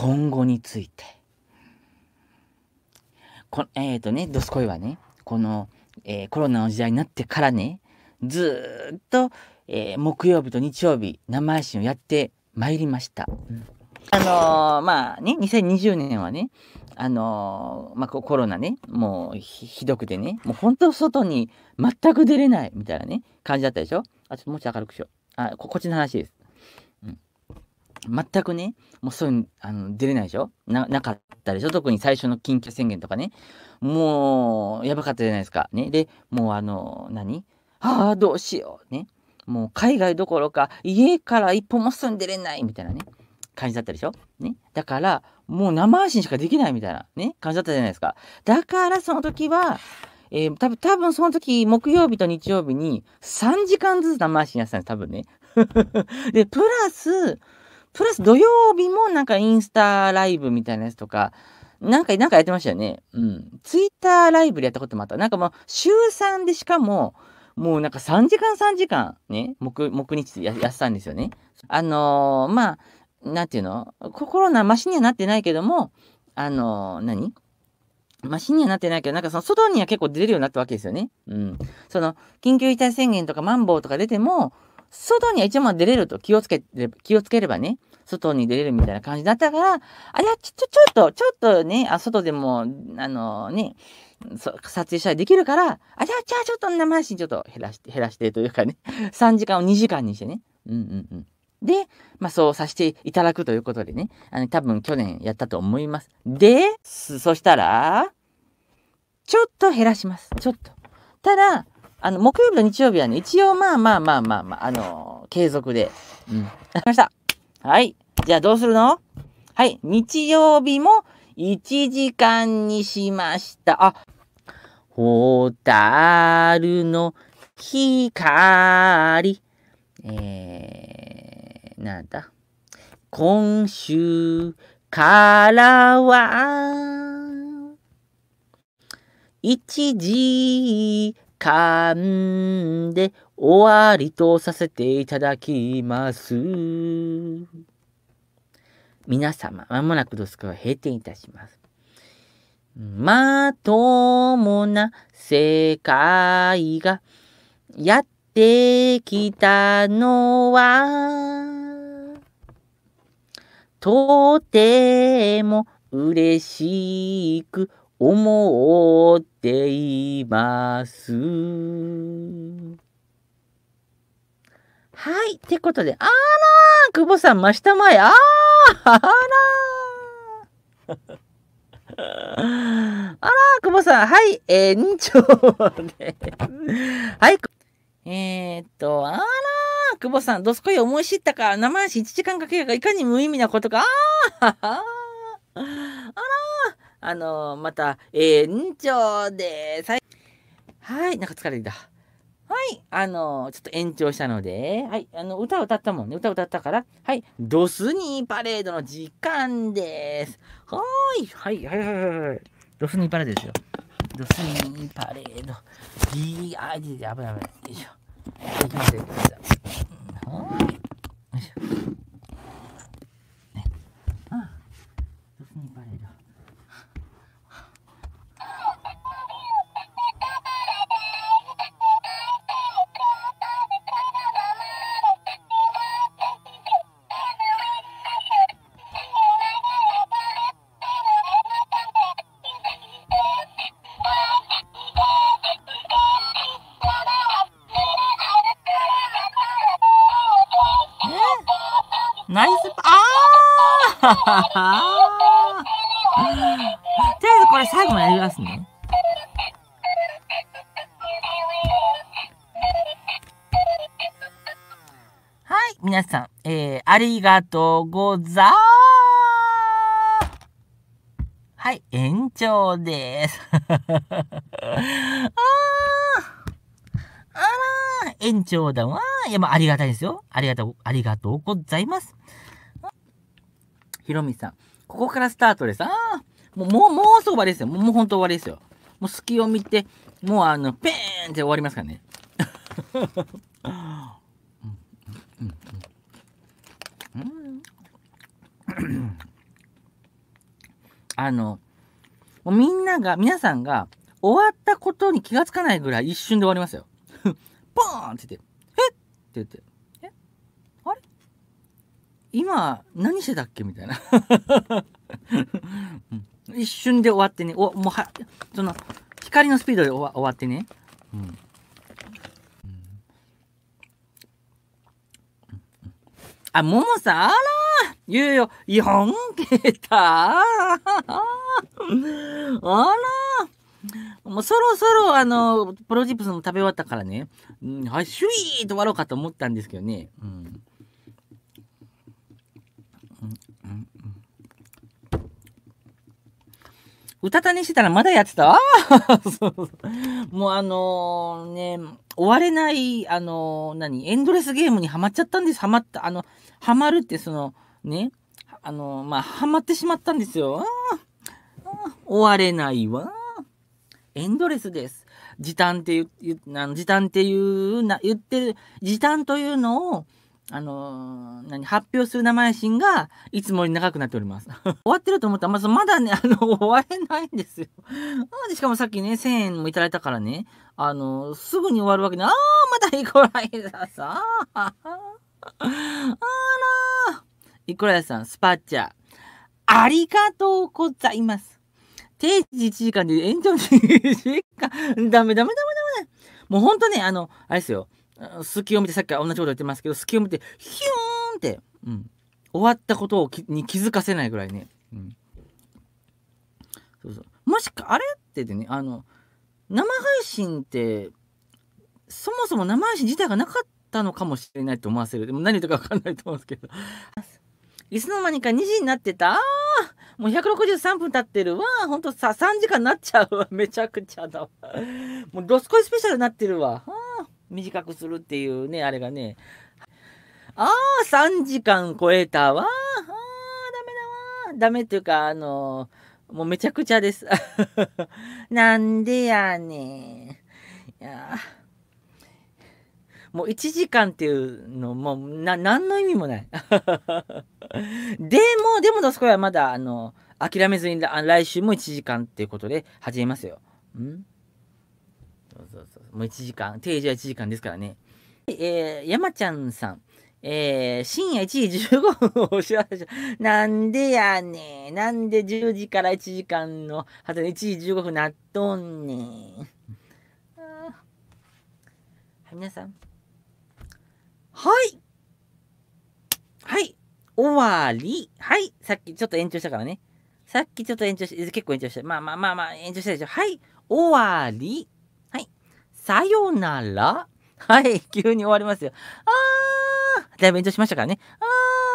今後について。こえっ、ー、とね、ドスコイはね、この、えー、コロナの時代になってからね、ずっと、えー、木曜日と日曜日、生配信をやってまいりました。あのー、まあね、2020年はね、あのー、まあ、コロナね、もうひどくてね、もう本当外に全く出れないみたいなね、感じだったでしょあ、ちょっともうちょっと明るくしよう。あ、ここっちの話です。全くね、もうそういうあの出れないでしょななかったでしょ特に最初の緊急宣言とかね。もう、やばかったじゃないですか。ね。で、もうあの、何ああ、どうしよう。ね。もう海外どころか、家から一歩も住んでれないみたいなね。感じだったでしょね。だから、もう生配信しかできないみたいなね、感じだったじゃないですか。だからその時は、えー、多分、多分その時、木曜日と日曜日に3時間ずつ生配信やってたんです、多分ね。で、プラス、プラス土曜日もなんかインスタライブみたいなやつとか、なんか、なんかやってましたよね。うん。ツイッターライブでやったこともあった。なんかもう、週3でしかも、もうなんか3時間3時間ね、木、木日ややってたんですよね。あのー、まあ、なんていうのコロナしにはなってないけども、あのー、何マシにはなってないけど、なんかその外には結構出れるようになったわけですよね。うん。その、緊急事態宣言とかマンボウとか出ても、外には一応出れると気をつけて、気をつければね、外に出れるみたいな感じだったから、あれはちょ、ちょっと、ちょっとね、あ、外でも、あのね、そ撮影したりできるから、あ、じゃあ、じゃあ、ちょっと生配信ちょっと減らして、減らしてというかね、3 時間を2時間にしてね。うんうんうん。で、まあ、そうさせていただくということでね、あの、多分去年やったと思います。で、そしたら、ちょっと減らします。ちょっと。ただ、あの、木曜日と日曜日はね、一応まあまあまあまあ、まあ、あのー、継続で。うん。わかりました。はい。じゃあどうするのはい。日曜日も1時間にしました。あ、ホタルの光。えー、なんだ。今週からは、1時噛んで終わりとさせていただきます。皆様、まもなくドスクは閉店いたします。まともな世界がやってきたのは、とても嬉しく思っています。はい。ってことで、あらー久保さん、真下前、あー あらーあらー久保さん、はい、え長ではい、えー、っと、あらー久保さん、どすこい思い知ったか、生足1時間かけるがいかに無意味なことか、あーあらーあのまた、延長です。はい。はい、なんか疲れてた。はい、あのちょっと延長したので、はい、あの、歌歌ったもんね。歌歌ったから、はい、ドスニーパレードの時間です。はーい、はい、はい、はい、はい。ドスニーパレードですよ。ドスニーパレード。D、I、D で危ない危ない。よいしょ。行きますよ、行きまはーい。よいしょ。とりあえずこれ最後までやりますね。はい、皆さん、えー、ありがとうござはい、延長です。ああら延長だわ。いや、まあ、ありがたいですよ。ありがとう、ありがとうございます。ひろみさん。ここからスタートです。ああもう、もう、もうすぐですよ。もう、もう本当終わりですよ。もう隙を見て、もうあの、ペーンって終わりますからね。あの、もうみんなが、皆さんが終わったことに気がつかないぐらい一瞬で終わりますよ。ポーンって言って、えっって言って。今何してたっけみたいな 一瞬で終わってねおもうはその光のスピードで終わ終わってね、うん、あももさんあらゆうよ4桁あらもうそろそろあのプロジップスも食べ終わったからね、うん、はいシュイーと終わろうかと思ったんですけどね、うんうたたにしてたらまだやってた。あ あもうあのね、終われない、あのー、何、エンドレスゲームにはまっちゃったんです。はまった、あの、はまるってその、ね、あのー、まあ、はまってしまったんですよ。終われないわ。エンドレスです。時短っていう、あの時短っていうな、言ってる、時短というのを、あのー、何、発表する生配信が、いつもより長くなっております。終わってると思ったら、まず、まだね、あの、終われないんですよ。しかもさっきね、1000円もいただいたからね、あのー、すぐに終わるわけで、あー、まだイくライさん。あらイコライさん、スパッチャありがとうございます。定時1時間で延長1時間。ダメダメダメダメ。もうほんとね、あの、あれですよ。隙を見てさっき同じこと言ってますけど隙を見てヒューンって、うん、終わったことをに気づかせないぐらいね、うん、そうそうもしかあれって言ってねあの生配信ってそもそも生配信自体がなかったのかもしれないと思わせるでも何とか分かんないと思うんですけどいつの間にか2時になってたもう163分経ってるわほんとさ3時間なっちゃうわめちゃくちゃだわもう「ロスコイスペシャル」になってるわ短くするっていうね、あれがね。ああ、3時間超えたわ。ああ、ダメだわ。ダメっていうか、あのー、もうめちゃくちゃです。なんでやねん。いやもう1時間っていうのもうな何の意味もない。でも、でもどそこはまだあの諦めずに来週も1時間っていうことで始めますよ。んそうそうそう。もう1時間。定時は1時間ですからね。えー、山ちゃんさん。えー、深夜1時15分をお知らせなんでやねなんで10時から1時間のあで1時15分なっとんねん。はい、皆さん。はいはい終わりはいさっきちょっと延長したからね。さっきちょっと延長して、結構延長してまあまあまあまあ、延長したでしょ。はい終わりさよならはい、急に終わりますよ。あーいぶ延長しましたからね。あー